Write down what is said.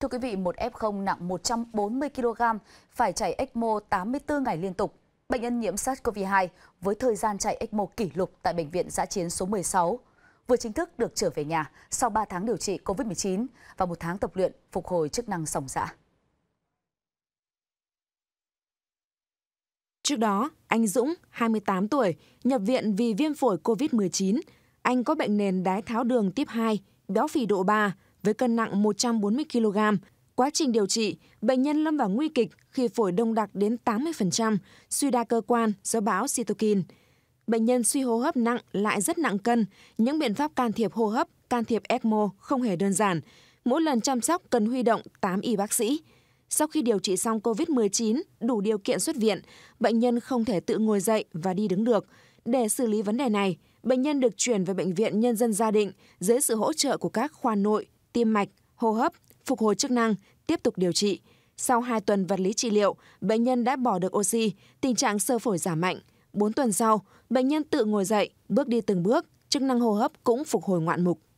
Thưa quý vị, một F0 nặng 140 kg phải chạy ECMO 84 ngày liên tục. Bệnh nhân nhiễm SARS-CoV-2 với thời gian chạy ECMO kỷ lục tại Bệnh viện giã chiến số 16 vừa chính thức được trở về nhà sau 3 tháng điều trị COVID-19 và một tháng tập luyện phục hồi chức năng sòng dạ. Trước đó, anh Dũng, 28 tuổi, nhập viện vì viêm phổi COVID-19. Anh có bệnh nền đái tháo đường tiếp 2, béo phì độ 3, với cân nặng 140 kg. Quá trình điều trị, bệnh nhân lâm vào nguy kịch khi phổi đông đặc đến 80%, suy đa cơ quan do bão cytokine. Bệnh nhân suy hô hấp nặng lại rất nặng cân, những biện pháp can thiệp hô hấp, can thiệp ECMO không hề đơn giản. Mỗi lần chăm sóc cần huy động 8 y bác sĩ. Sau khi điều trị xong COVID-19, đủ điều kiện xuất viện, bệnh nhân không thể tự ngồi dậy và đi đứng được. Để xử lý vấn đề này, bệnh nhân được chuyển về Bệnh viện Nhân dân Gia Định dưới sự hỗ trợ của các khoa nội, tim mạch, hô hấp, phục hồi chức năng, tiếp tục điều trị. Sau 2 tuần vật lý trị liệu, bệnh nhân đã bỏ được oxy, tình trạng sơ phổi giảm mạnh. 4 tuần sau, bệnh nhân tự ngồi dậy, bước đi từng bước, chức năng hô hấp cũng phục hồi ngoạn mục.